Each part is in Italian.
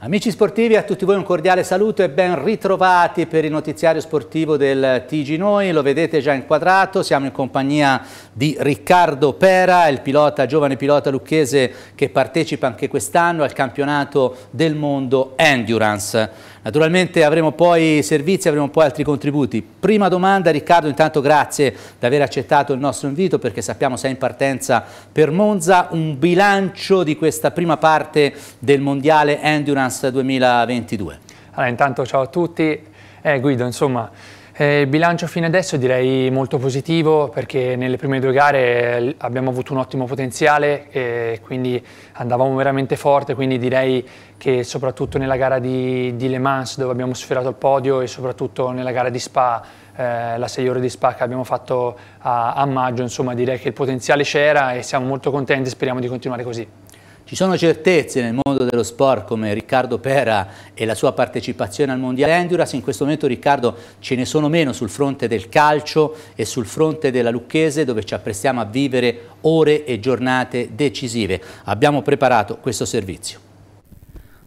Amici sportivi, a tutti voi un cordiale saluto e ben ritrovati per il notiziario sportivo del TG Noi, lo vedete già inquadrato, siamo in compagnia di Riccardo Pera, il pilota, giovane pilota lucchese che partecipa anche quest'anno al campionato del mondo Endurance. Naturalmente avremo poi servizi, avremo poi altri contributi. Prima domanda Riccardo, intanto grazie di aver accettato il nostro invito perché sappiamo sei in partenza per Monza, un bilancio di questa prima parte del Mondiale Endurance 2022. Allora intanto ciao a tutti, eh, Guido insomma eh, il bilancio fino adesso direi molto positivo perché nelle prime due gare abbiamo avuto un ottimo potenziale e quindi andavamo veramente forte, quindi direi che soprattutto nella gara di, di Le Mans dove abbiamo sfiorato il podio e soprattutto nella gara di Spa, eh, la 6 ore di Spa che abbiamo fatto a, a maggio, insomma direi che il potenziale c'era e siamo molto contenti e speriamo di continuare così. Ci sono certezze nel mondo dello sport come Riccardo Pera e la sua partecipazione al Mondiale Endurance, in questo momento Riccardo ce ne sono meno sul fronte del calcio e sul fronte della Lucchese dove ci apprestiamo a vivere ore e giornate decisive. Abbiamo preparato questo servizio.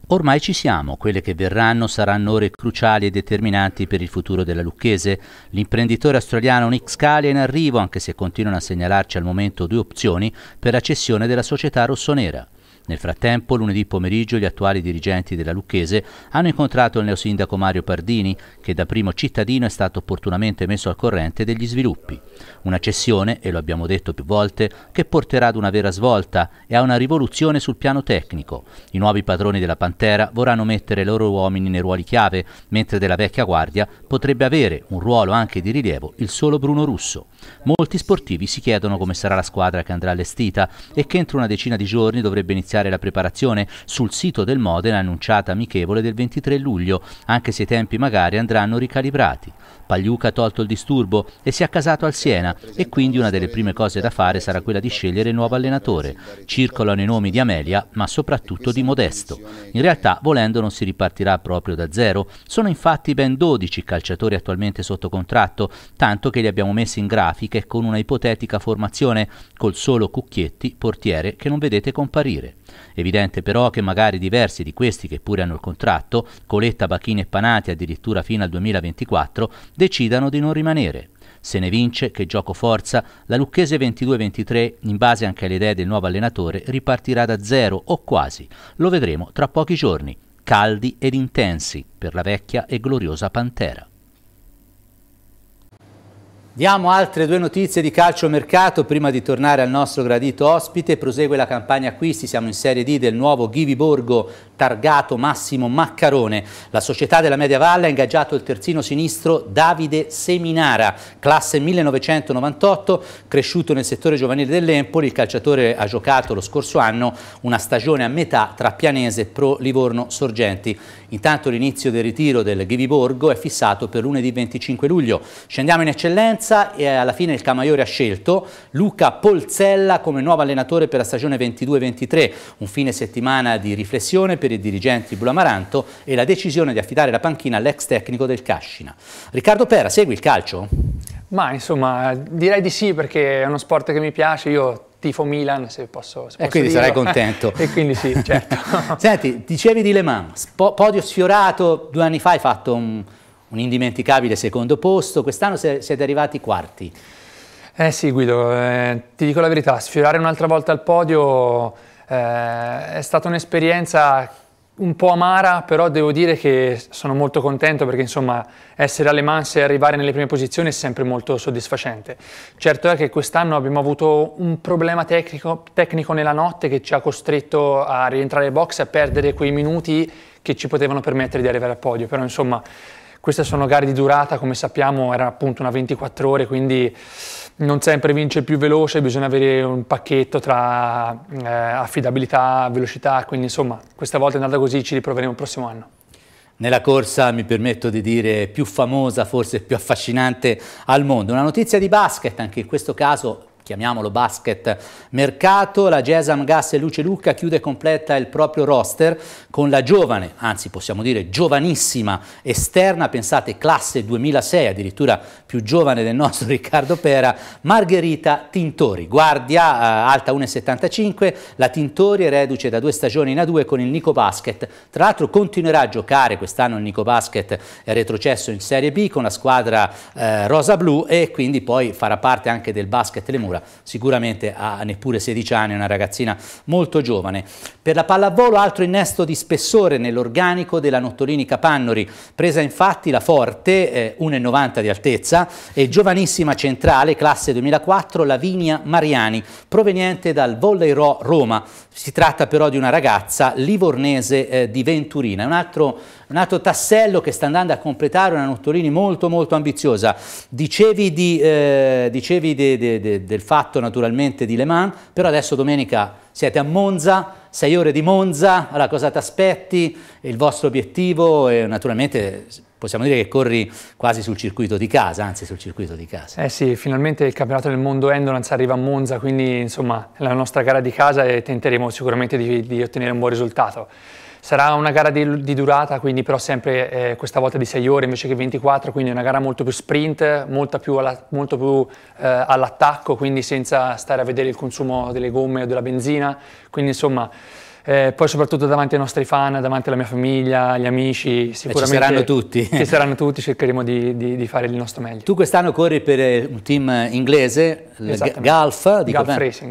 Ormai ci siamo, quelle che verranno saranno ore cruciali e determinanti per il futuro della Lucchese. L'imprenditore australiano Nick Scali è in arrivo, anche se continuano a segnalarci al momento due opzioni per la cessione della società rossonera. Nel frattempo, lunedì pomeriggio, gli attuali dirigenti della Lucchese hanno incontrato il neosindaco Mario Pardini, che da primo cittadino è stato opportunamente messo al corrente degli sviluppi. Una cessione, e lo abbiamo detto più volte, che porterà ad una vera svolta e a una rivoluzione sul piano tecnico. I nuovi padroni della Pantera vorranno mettere i loro uomini nei ruoli chiave, mentre della vecchia guardia potrebbe avere un ruolo anche di rilievo il solo Bruno Russo. Molti sportivi si chiedono come sarà la squadra che andrà allestita e che entro una decina di giorni dovrebbe iniziare iniziare la preparazione sul sito del Modena annunciata amichevole del 23 luglio, anche se i tempi magari andranno ricalibrati. Pagliuca ha tolto il disturbo e si è accasato al Siena e quindi una delle prime cose da fare sarà quella di scegliere il nuovo allenatore. Circolano i nomi di Amelia, ma soprattutto di Modesto. In realtà, volendo, non si ripartirà proprio da zero. Sono infatti ben 12 calciatori attualmente sotto contratto, tanto che li abbiamo messi in grafiche con una ipotetica formazione, col solo Cucchietti, portiere, che non vedete comparire. Evidente però che magari diversi di questi che pure hanno il contratto, Coletta, Bachini e Panati addirittura fino al 2024, decidano di non rimanere. Se ne vince, che gioco forza, la Lucchese 22-23, in base anche alle idee del nuovo allenatore, ripartirà da zero o quasi. Lo vedremo tra pochi giorni, caldi ed intensi per la vecchia e gloriosa Pantera. Diamo altre due notizie di calcio mercato prima di tornare al nostro gradito ospite. Prosegue la campagna acquisti, siamo in Serie D del nuovo Ghivi Borgo targato Massimo Maccarone. La società della Media Valle ha ingaggiato il terzino sinistro Davide Seminara, classe 1998, cresciuto nel settore giovanile dell'Empoli. Il calciatore ha giocato lo scorso anno una stagione a metà tra Pianese e Pro Livorno Sorgenti. Intanto l'inizio del ritiro del Ghivi Borgo è fissato per lunedì 25 luglio. Scendiamo in eccellenza partenza e alla fine il Camaiore ha scelto Luca Polzella come nuovo allenatore per la stagione 22-23, un fine settimana di riflessione per i dirigenti blu amaranto e la decisione di affidare la panchina all'ex tecnico del Cascina. Riccardo Pera, segui il calcio? Ma insomma, direi di sì perché è uno sport che mi piace, io tifo Milan se posso, se E quindi dirlo. sarai contento. e quindi sì, certo. Senti, dicevi di Le Mans, podio sfiorato, due anni fa hai fatto un un indimenticabile secondo posto, quest'anno siete arrivati quarti. Eh sì Guido, eh, ti dico la verità, sfiorare un'altra volta al podio eh, è stata un'esperienza un po' amara, però devo dire che sono molto contento perché insomma essere alle Mans e arrivare nelle prime posizioni è sempre molto soddisfacente. Certo è che quest'anno abbiamo avuto un problema tecnico, tecnico nella notte che ci ha costretto a rientrare in box e a perdere quei minuti che ci potevano permettere di arrivare al podio, però insomma queste sono gare di durata, come sappiamo, era appunto una 24 ore, quindi non sempre vince il più veloce, bisogna avere un pacchetto tra eh, affidabilità, velocità, quindi insomma questa volta è andata così, ci riproveremo il prossimo anno. Nella corsa, mi permetto di dire, più famosa, forse più affascinante al mondo. Una notizia di basket, anche in questo caso chiamiamolo basket mercato, la Gesam Gas e Luce Lucca chiude e completa il proprio roster con la giovane, anzi possiamo dire giovanissima esterna, pensate classe 2006, addirittura più giovane del nostro Riccardo Pera, Margherita Tintori, guardia eh, alta 1,75, la Tintori reduce da due stagioni in A2 con il Nico Basket, tra l'altro continuerà a giocare quest'anno il Nico Basket è retrocesso in Serie B con la squadra eh, rosa-blu e quindi poi farà parte anche del basket Le Mura Laura, sicuramente ha neppure 16 anni, è una ragazzina molto giovane. Per la pallavolo altro innesto di spessore nell'organico della Nottolini Capannori, presa infatti la Forte, eh, 1,90 di altezza, e giovanissima centrale, classe 2004, Lavinia Mariani, proveniente dal Volley Roma. Si tratta però di una ragazza livornese eh, di Venturina. Un altro un altro Tassello che sta andando a completare una Nottolini molto molto ambiziosa. Dicevi, di, eh, dicevi de, de, de, del fatto naturalmente di Le Mans, però adesso domenica siete a Monza, sei ore di Monza, allora cosa ti aspetti? Il vostro obiettivo è naturalmente possiamo dire che corri quasi sul circuito di casa, anzi sul circuito di casa. Eh sì, finalmente il campionato del mondo Endurance arriva a Monza, quindi insomma è la nostra gara di casa e tenteremo sicuramente di, di ottenere un buon risultato. Sarà una gara di, di durata, quindi però sempre eh, questa volta di 6 ore invece che 24, quindi una gara molto più sprint, molto più eh, all'attacco, quindi senza stare a vedere il consumo delle gomme o della benzina. Quindi insomma eh, poi soprattutto davanti ai nostri fan, davanti alla mia famiglia, agli amici, eh, sicuramente... ci saranno tutti. Ci saranno tutti, cercheremo di, di, di, fare il nostro meglio. Tu quest'anno corri per eh, un team inglese, Golf,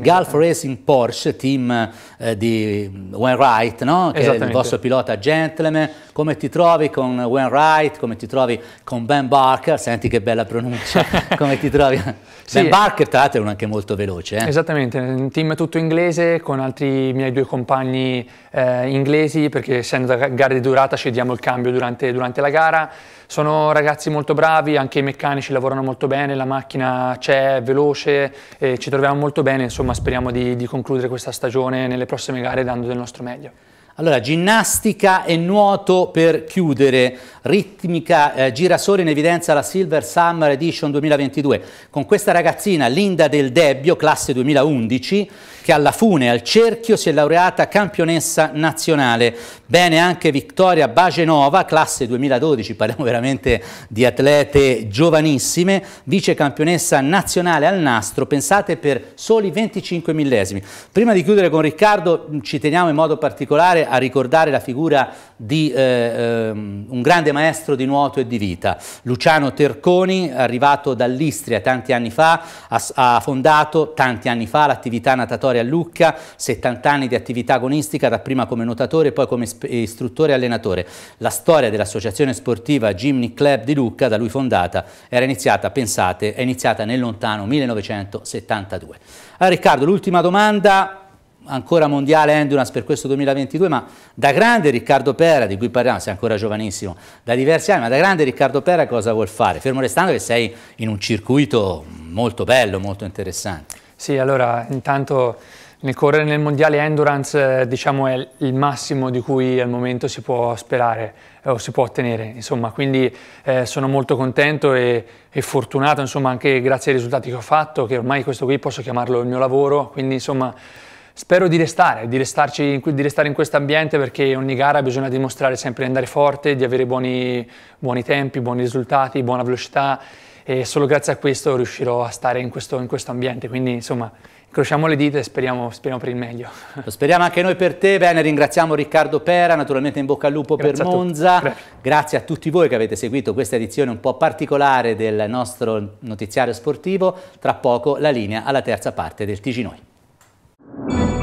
Golf, Racing, Porsche, team eh, di Wainwright, no? che è il vostro pilota gentleman, come ti trovi con Wayne Wright, come ti trovi con Ben Barker, senti che bella pronuncia, come ti trovi? sì. Ben Barker tra l'altro è anche molto veloce. Eh? Esattamente, un team tutto inglese con altri miei due compagni eh, inglesi perché essendo gare di durata scegliamo il cambio durante, durante la gara. Sono ragazzi molto bravi, anche i meccanici lavorano molto bene, la macchina c'è, è veloce, e ci troviamo molto bene, insomma speriamo di, di concludere questa stagione nelle prossime gare dando del nostro meglio. Allora, ginnastica e nuoto per chiudere, ritmica eh, girasole in evidenza la Silver Summer Edition 2022, con questa ragazzina Linda Del Debbio, classe 2011, che alla fune, al cerchio, si è laureata campionessa nazionale. Bene anche Vittoria Bagenova, classe 2012, parliamo veramente di atlete giovanissime, vice campionessa nazionale al nastro, pensate per soli 25 millesimi. Prima di chiudere con Riccardo, ci teniamo in modo particolare a ricordare la figura di eh, um, un grande maestro di nuoto e di vita. Luciano Terconi, arrivato dall'Istria tanti anni fa, ha, ha fondato tanti anni fa l'attività natatoria a Lucca, 70 anni di attività agonistica, dapprima come nuotatore e poi come istruttore e allenatore. La storia dell'associazione sportiva Gymni Club di Lucca, da lui fondata, era iniziata, pensate, è iniziata nel lontano 1972. Allora ah, Riccardo, l'ultima domanda ancora mondiale endurance per questo 2022, ma da grande Riccardo Pera, di cui parliamo, sei ancora giovanissimo, da diversi anni, ma da grande Riccardo Pera cosa vuol fare? Fermo restando che sei in un circuito molto bello, molto interessante. Sì, allora intanto nel correre nel mondiale endurance eh, diciamo è il massimo di cui al momento si può sperare eh, o si può ottenere insomma quindi eh, sono molto contento e, e, fortunato insomma anche grazie ai risultati che ho fatto che ormai questo qui posso chiamarlo il mio lavoro quindi insomma Spero di restare, di, restarci, di restare in questo ambiente perché ogni gara bisogna dimostrare sempre di andare forte, di avere buoni, buoni tempi, buoni risultati, buona velocità e solo grazie a questo riuscirò a stare in questo, in questo ambiente. Quindi insomma Crociamo le dita e speriamo, speriamo, per il meglio. Lo speriamo anche noi per te, bene, ringraziamo Riccardo Pera, naturalmente in bocca al lupo grazie per Monza. Grazie. grazie a tutti voi che avete seguito questa edizione un po' particolare del nostro notiziario sportivo. Tra poco la linea alla terza parte del TG Noi. you